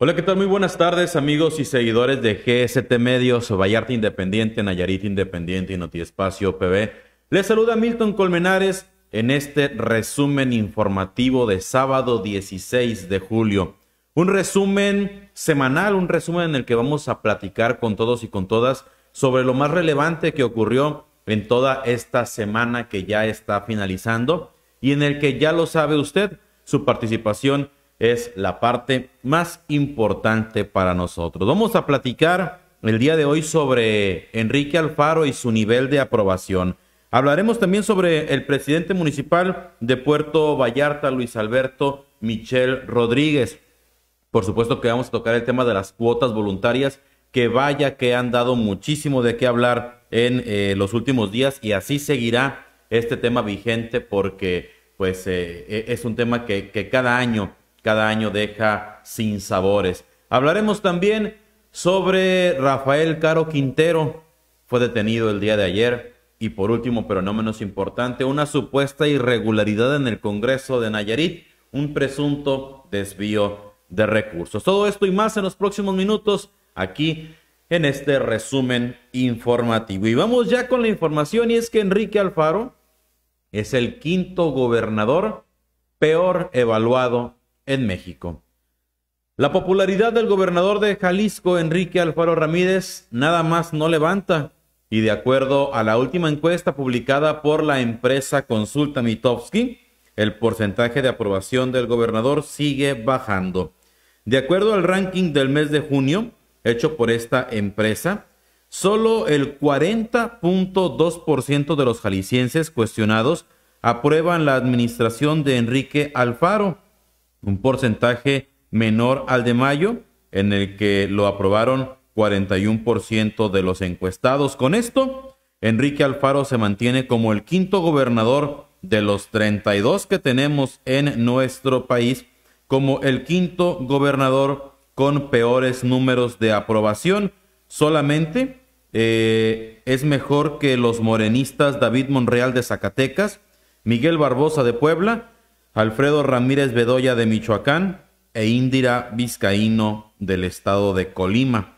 Hola, ¿qué tal? Muy buenas tardes, amigos y seguidores de GST Medios, Vallarta Independiente, Nayarit Independiente y Notiespacio PB. Les saluda Milton Colmenares en este resumen informativo de sábado 16 de julio. Un resumen semanal, un resumen en el que vamos a platicar con todos y con todas sobre lo más relevante que ocurrió en toda esta semana que ya está finalizando y en el que ya lo sabe usted, su participación es la parte más importante para nosotros. Vamos a platicar el día de hoy sobre Enrique Alfaro y su nivel de aprobación. Hablaremos también sobre el presidente municipal de Puerto Vallarta, Luis Alberto Michel Rodríguez. Por supuesto que vamos a tocar el tema de las cuotas voluntarias, que vaya que han dado muchísimo de qué hablar en eh, los últimos días y así seguirá este tema vigente porque pues eh, e, es un tema que cada año cada año deja sin sabores. Hablaremos también sobre Rafael Caro Quintero, fue detenido el día de ayer. Y por último, pero no menos importante, una supuesta irregularidad en el Congreso de Nayarit, un presunto desvío de recursos. Todo esto y más en los próximos minutos aquí en este resumen informativo. Y vamos ya con la información y es que Enrique Alfaro es el quinto gobernador peor evaluado en México. La popularidad del gobernador de Jalisco, Enrique Alfaro Ramírez, nada más no levanta. Y de acuerdo a la última encuesta publicada por la empresa Consulta Mitofsky, el porcentaje de aprobación del gobernador sigue bajando. De acuerdo al ranking del mes de junio, hecho por esta empresa, solo el 40.2% de los jaliscienses cuestionados aprueban la administración de Enrique Alfaro un porcentaje menor al de mayo, en el que lo aprobaron 41% de los encuestados. Con esto, Enrique Alfaro se mantiene como el quinto gobernador de los 32 que tenemos en nuestro país, como el quinto gobernador con peores números de aprobación. Solamente eh, es mejor que los morenistas David Monreal de Zacatecas, Miguel Barbosa de Puebla, Alfredo Ramírez Bedoya de Michoacán e Indira Vizcaíno del estado de Colima.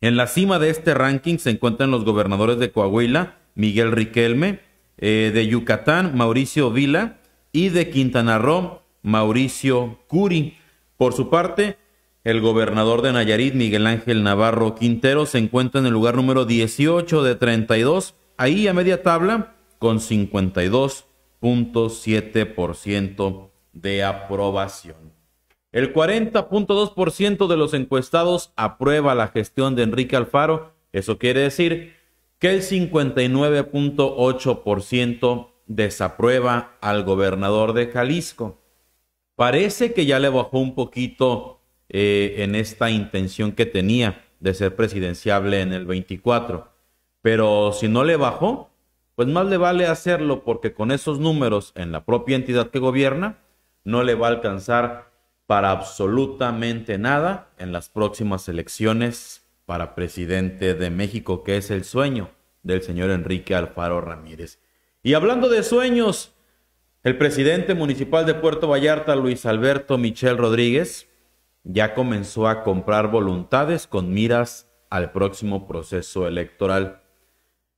En la cima de este ranking se encuentran los gobernadores de Coahuila, Miguel Riquelme, eh, de Yucatán, Mauricio Vila y de Quintana Roo, Mauricio Curi. Por su parte, el gobernador de Nayarit, Miguel Ángel Navarro Quintero, se encuentra en el lugar número 18 de 32, ahí a media tabla, con 52 40.7% de aprobación. El 40.2% de los encuestados aprueba la gestión de Enrique Alfaro. Eso quiere decir que el 59.8% desaprueba al gobernador de Jalisco. Parece que ya le bajó un poquito eh, en esta intención que tenía de ser presidenciable en el 24, pero si no le bajó, pues más le vale hacerlo porque con esos números en la propia entidad que gobierna, no le va a alcanzar para absolutamente nada en las próximas elecciones para presidente de México, que es el sueño del señor Enrique Alfaro Ramírez. Y hablando de sueños, el presidente municipal de Puerto Vallarta, Luis Alberto Michel Rodríguez, ya comenzó a comprar voluntades con miras al próximo proceso electoral.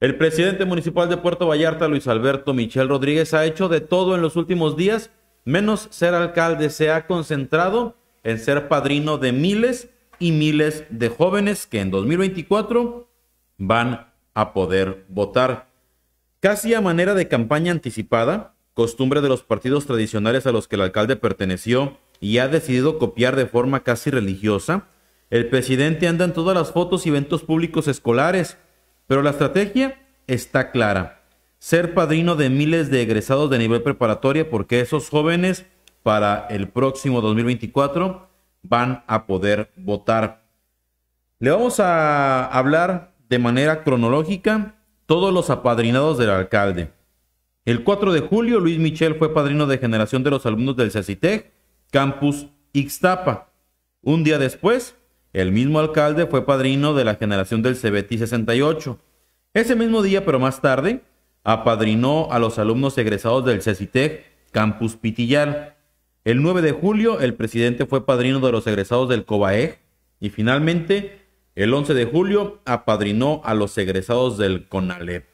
El presidente municipal de Puerto Vallarta, Luis Alberto Michel Rodríguez, ha hecho de todo en los últimos días, menos ser alcalde. Se ha concentrado en ser padrino de miles y miles de jóvenes que en 2024 van a poder votar. Casi a manera de campaña anticipada, costumbre de los partidos tradicionales a los que el alcalde perteneció y ha decidido copiar de forma casi religiosa, el presidente anda en todas las fotos y eventos públicos escolares pero la estrategia está clara. Ser padrino de miles de egresados de nivel preparatoria porque esos jóvenes para el próximo 2024 van a poder votar. Le vamos a hablar de manera cronológica todos los apadrinados del alcalde. El 4 de julio, Luis Michel fue padrino de generación de los alumnos del CECITEC, Campus Ixtapa. Un día después, el mismo alcalde fue padrino de la generación del CBT 68. Ese mismo día, pero más tarde, apadrinó a los alumnos egresados del CECITEC Campus Pitillar. El 9 de julio, el presidente fue padrino de los egresados del COBAEG. Y finalmente, el 11 de julio, apadrinó a los egresados del CONALEP.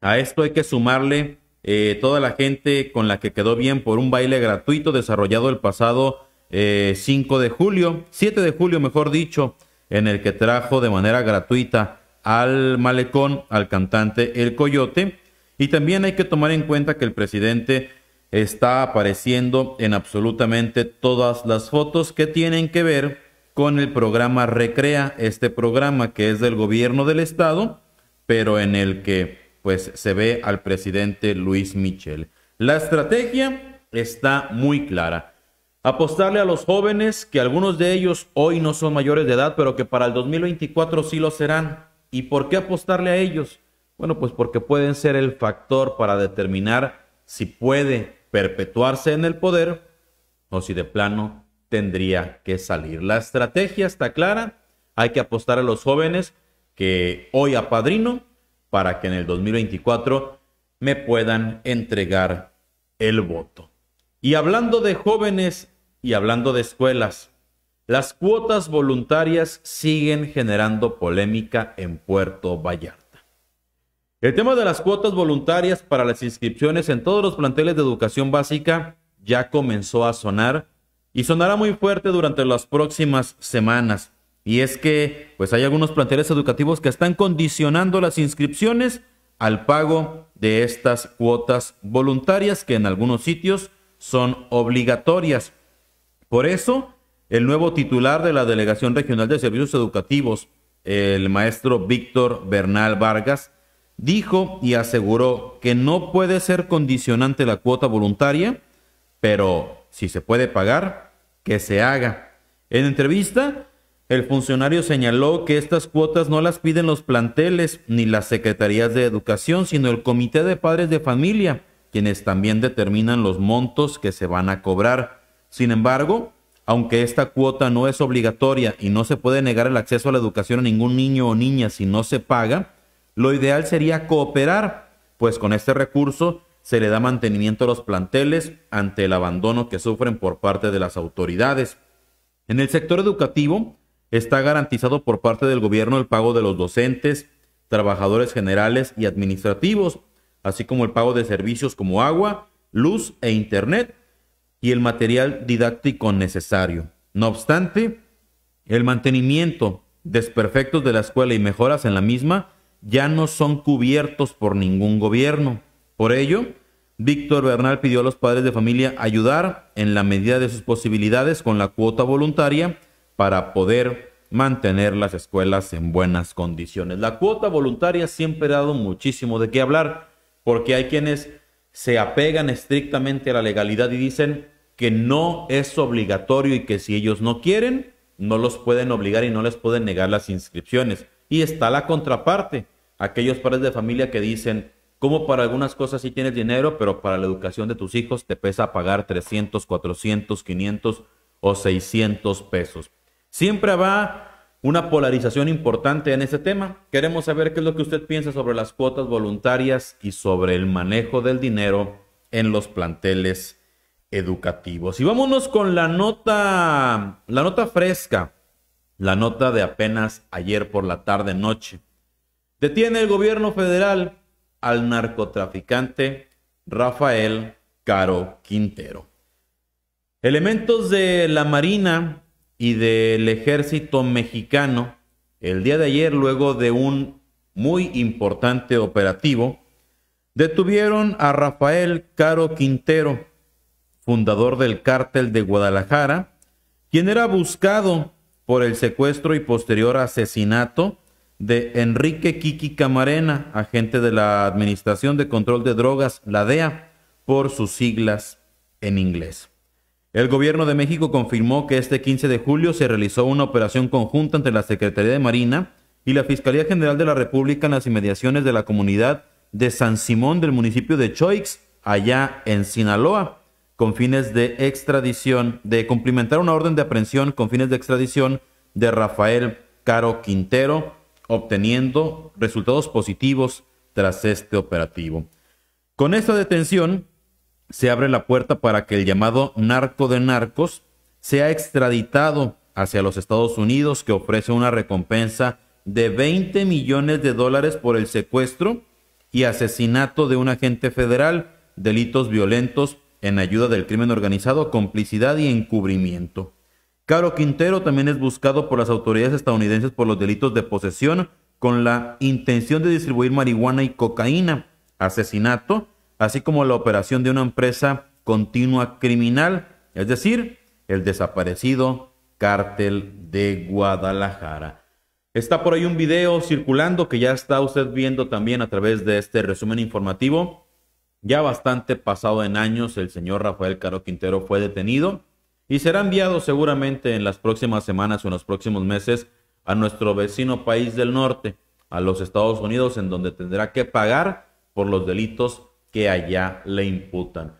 A esto hay que sumarle eh, toda la gente con la que quedó bien por un baile gratuito desarrollado el pasado 5 eh, de julio, 7 de julio mejor dicho, en el que trajo de manera gratuita al malecón al cantante El Coyote. Y también hay que tomar en cuenta que el presidente está apareciendo en absolutamente todas las fotos que tienen que ver con el programa Recrea, este programa que es del gobierno del estado, pero en el que pues se ve al presidente Luis Michel. La estrategia está muy clara. Apostarle a los jóvenes, que algunos de ellos hoy no son mayores de edad, pero que para el 2024 sí lo serán. ¿Y por qué apostarle a ellos? Bueno, pues porque pueden ser el factor para determinar si puede perpetuarse en el poder o si de plano tendría que salir. La estrategia está clara, hay que apostar a los jóvenes que hoy apadrino para que en el 2024 me puedan entregar el voto. Y hablando de jóvenes y hablando de escuelas, las cuotas voluntarias siguen generando polémica en Puerto Vallarta. El tema de las cuotas voluntarias para las inscripciones en todos los planteles de educación básica ya comenzó a sonar y sonará muy fuerte durante las próximas semanas. Y es que pues hay algunos planteles educativos que están condicionando las inscripciones al pago de estas cuotas voluntarias que en algunos sitios son obligatorias. Por eso, el nuevo titular de la Delegación Regional de Servicios Educativos, el maestro Víctor Bernal Vargas, dijo y aseguró que no puede ser condicionante la cuota voluntaria, pero si se puede pagar, que se haga. En entrevista, el funcionario señaló que estas cuotas no las piden los planteles ni las secretarías de educación, sino el comité de padres de familia, quienes también determinan los montos que se van a cobrar. Sin embargo, aunque esta cuota no es obligatoria y no se puede negar el acceso a la educación a ningún niño o niña si no se paga, lo ideal sería cooperar, pues con este recurso se le da mantenimiento a los planteles ante el abandono que sufren por parte de las autoridades. En el sector educativo está garantizado por parte del gobierno el pago de los docentes, trabajadores generales y administrativos, así como el pago de servicios como agua, luz e internet, y el material didáctico necesario. No obstante, el mantenimiento, desperfectos de la escuela y mejoras en la misma ya no son cubiertos por ningún gobierno. Por ello, Víctor Bernal pidió a los padres de familia ayudar en la medida de sus posibilidades con la cuota voluntaria para poder mantener las escuelas en buenas condiciones. La cuota voluntaria siempre ha dado muchísimo de qué hablar, porque hay quienes se apegan estrictamente a la legalidad y dicen, que no es obligatorio y que si ellos no quieren, no los pueden obligar y no les pueden negar las inscripciones. Y está la contraparte, aquellos padres de familia que dicen, como para algunas cosas sí tienes dinero, pero para la educación de tus hijos te pesa pagar 300, 400, 500 o 600 pesos. Siempre va una polarización importante en este tema. Queremos saber qué es lo que usted piensa sobre las cuotas voluntarias y sobre el manejo del dinero en los planteles educativos. Y vámonos con la nota, la nota fresca, la nota de apenas ayer por la tarde noche. Detiene el gobierno federal al narcotraficante Rafael Caro Quintero. Elementos de la Marina y del ejército mexicano el día de ayer luego de un muy importante operativo detuvieron a Rafael Caro Quintero fundador del cártel de Guadalajara, quien era buscado por el secuestro y posterior asesinato de Enrique Kiki Camarena, agente de la Administración de Control de Drogas, la DEA, por sus siglas en inglés. El gobierno de México confirmó que este 15 de julio se realizó una operación conjunta entre la Secretaría de Marina y la Fiscalía General de la República en las inmediaciones de la comunidad de San Simón del municipio de Choix, allá en Sinaloa con fines de extradición, de cumplimentar una orden de aprehensión con fines de extradición de Rafael Caro Quintero, obteniendo resultados positivos tras este operativo. Con esta detención se abre la puerta para que el llamado narco de narcos sea extraditado hacia los Estados Unidos, que ofrece una recompensa de 20 millones de dólares por el secuestro y asesinato de un agente federal, delitos violentos en ayuda del crimen organizado, complicidad y encubrimiento. Caro Quintero también es buscado por las autoridades estadounidenses por los delitos de posesión con la intención de distribuir marihuana y cocaína, asesinato, así como la operación de una empresa continua criminal, es decir, el desaparecido cártel de Guadalajara. Está por ahí un video circulando que ya está usted viendo también a través de este resumen informativo ya bastante pasado en años, el señor Rafael Caro Quintero fue detenido y será enviado seguramente en las próximas semanas o en los próximos meses a nuestro vecino país del norte, a los Estados Unidos, en donde tendrá que pagar por los delitos que allá le imputan.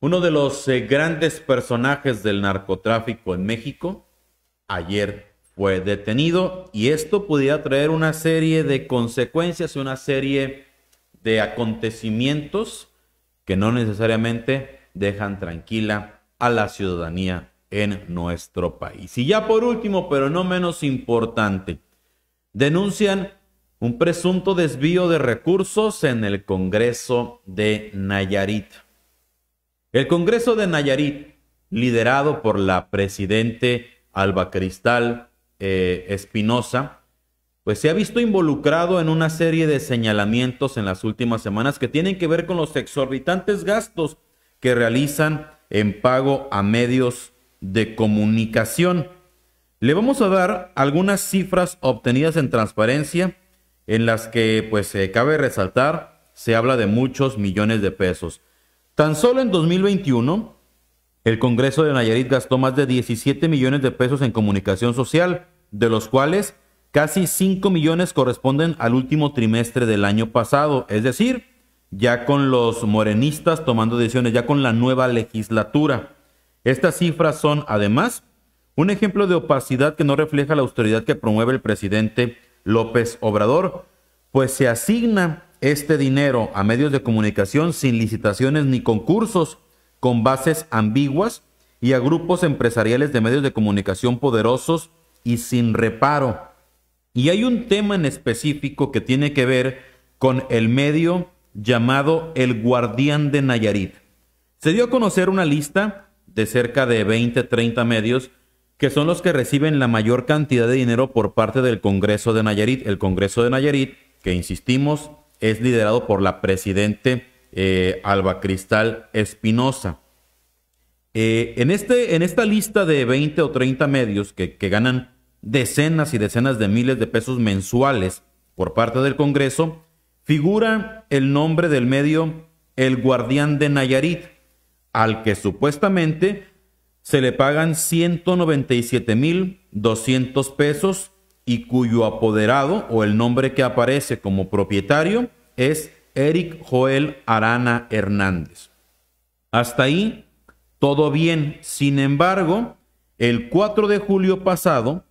Uno de los eh, grandes personajes del narcotráfico en México ayer fue detenido y esto pudiera traer una serie de consecuencias, y una serie de acontecimientos que no necesariamente dejan tranquila a la ciudadanía en nuestro país. Y ya por último, pero no menos importante, denuncian un presunto desvío de recursos en el Congreso de Nayarit. El Congreso de Nayarit, liderado por la presidente Alba Cristal eh, Espinosa, pues se ha visto involucrado en una serie de señalamientos en las últimas semanas que tienen que ver con los exorbitantes gastos que realizan en pago a medios de comunicación. Le vamos a dar algunas cifras obtenidas en transparencia en las que pues eh, cabe resaltar se habla de muchos millones de pesos. Tan solo en 2021 el Congreso de Nayarit gastó más de 17 millones de pesos en comunicación social, de los cuales Casi 5 millones corresponden al último trimestre del año pasado, es decir, ya con los morenistas tomando decisiones, ya con la nueva legislatura. Estas cifras son, además, un ejemplo de opacidad que no refleja la austeridad que promueve el presidente López Obrador, pues se asigna este dinero a medios de comunicación sin licitaciones ni concursos, con bases ambiguas y a grupos empresariales de medios de comunicación poderosos y sin reparo. Y hay un tema en específico que tiene que ver con el medio llamado El Guardián de Nayarit. Se dio a conocer una lista de cerca de 20, 30 medios que son los que reciben la mayor cantidad de dinero por parte del Congreso de Nayarit. El Congreso de Nayarit, que insistimos, es liderado por la presidente eh, Alba Cristal Espinosa. Eh, en, este, en esta lista de 20 o 30 medios que ganan decenas y decenas de miles de pesos mensuales por parte del Congreso, figura el nombre del medio El Guardián de Nayarit, al que supuestamente se le pagan 197.200 pesos y cuyo apoderado o el nombre que aparece como propietario es Eric Joel Arana Hernández. Hasta ahí, todo bien. Sin embargo, el 4 de julio pasado,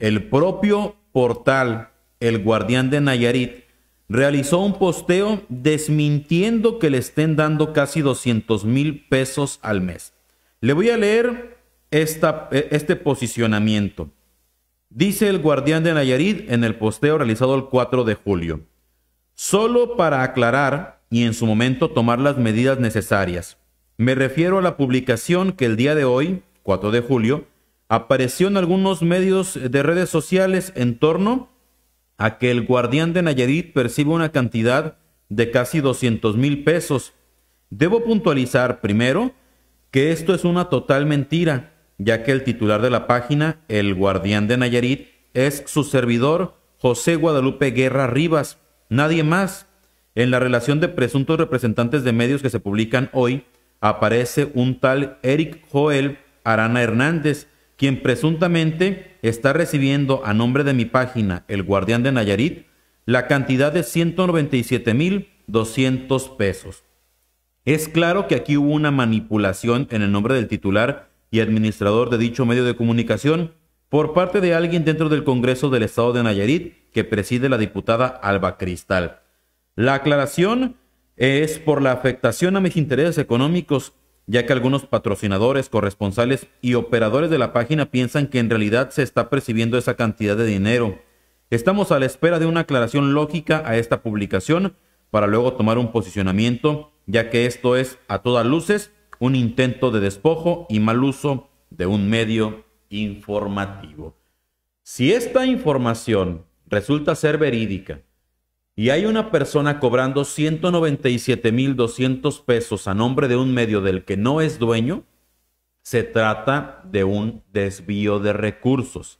el propio portal El Guardián de Nayarit realizó un posteo desmintiendo que le estén dando casi 200 mil pesos al mes. Le voy a leer este posicionamiento. Dice el guardián de Nayarit en el posteo realizado el 4 de julio. Solo para aclarar y en su momento tomar las medidas necesarias. Me refiero a la publicación que el día de hoy, 4 de julio, apareció en algunos medios de redes sociales en torno a que el guardián de Nayarit percibe una cantidad de casi 200 mil pesos. Debo puntualizar primero que esto es una total mentira, ya que el titular de la página, el guardián de Nayarit, es su servidor José Guadalupe Guerra Rivas, nadie más. En la relación de presuntos representantes de medios que se publican hoy, aparece un tal Eric Joel Arana Hernández, quien presuntamente está recibiendo a nombre de mi página El Guardián de Nayarit la cantidad de 197.200 pesos. Es claro que aquí hubo una manipulación en el nombre del titular y administrador de dicho medio de comunicación por parte de alguien dentro del Congreso del Estado de Nayarit que preside la diputada Alba Cristal. La aclaración es por la afectación a mis intereses económicos ya que algunos patrocinadores, corresponsales y operadores de la página piensan que en realidad se está percibiendo esa cantidad de dinero. Estamos a la espera de una aclaración lógica a esta publicación para luego tomar un posicionamiento, ya que esto es a todas luces un intento de despojo y mal uso de un medio informativo. Si esta información resulta ser verídica y hay una persona cobrando 197.200 pesos a nombre de un medio del que no es dueño, se trata de un desvío de recursos.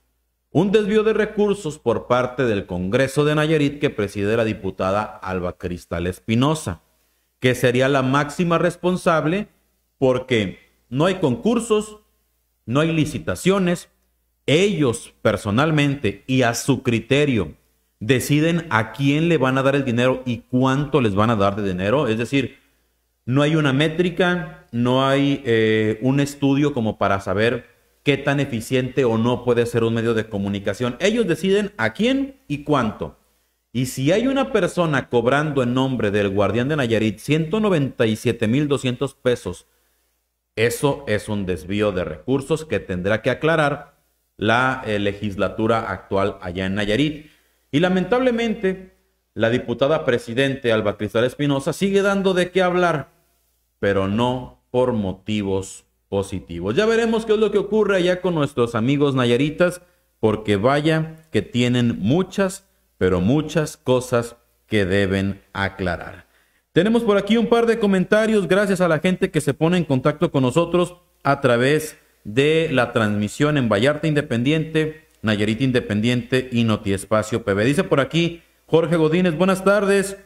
Un desvío de recursos por parte del Congreso de Nayarit que preside la diputada Alba Cristal Espinosa, que sería la máxima responsable porque no hay concursos, no hay licitaciones, ellos personalmente y a su criterio deciden a quién le van a dar el dinero y cuánto les van a dar de dinero. Es decir, no hay una métrica, no hay eh, un estudio como para saber qué tan eficiente o no puede ser un medio de comunicación. Ellos deciden a quién y cuánto. Y si hay una persona cobrando en nombre del guardián de Nayarit 197.200 pesos, eso es un desvío de recursos que tendrá que aclarar la eh, legislatura actual allá en Nayarit. Y lamentablemente, la diputada presidente Alba Cristal Espinosa sigue dando de qué hablar, pero no por motivos positivos. Ya veremos qué es lo que ocurre allá con nuestros amigos nayaritas, porque vaya que tienen muchas, pero muchas cosas que deben aclarar. Tenemos por aquí un par de comentarios gracias a la gente que se pone en contacto con nosotros a través de la transmisión en Vallarta Independiente Nayarit Independiente y Notiespacio PB. Dice por aquí Jorge Godínez, buenas tardes.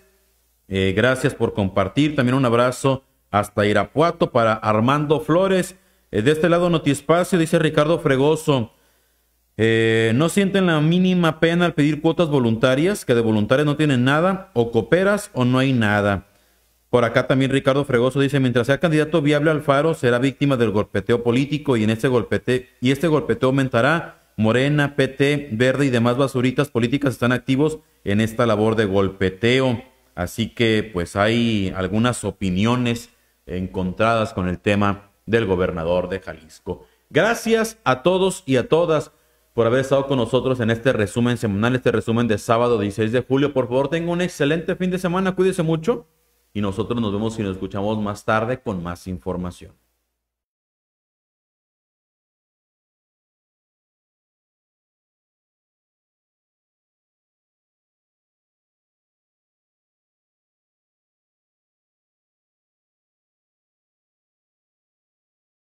Eh, gracias por compartir. También un abrazo hasta Irapuato para Armando Flores. Eh, de este lado Notiespacio, dice Ricardo Fregoso. Eh, no sienten la mínima pena al pedir cuotas voluntarias, que de voluntarias no tienen nada, o cooperas o no hay nada. Por acá también Ricardo Fregoso dice, mientras sea candidato viable al Faro, será víctima del golpeteo político y en este golpeteo, y este golpeteo aumentará Morena, PT, Verde y demás basuritas políticas están activos en esta labor de golpeteo. Así que pues hay algunas opiniones encontradas con el tema del gobernador de Jalisco. Gracias a todos y a todas por haber estado con nosotros en este resumen semanal, este resumen de sábado 16 de julio. Por favor, tengan un excelente fin de semana, cuídese mucho y nosotros nos vemos y nos escuchamos más tarde con más información.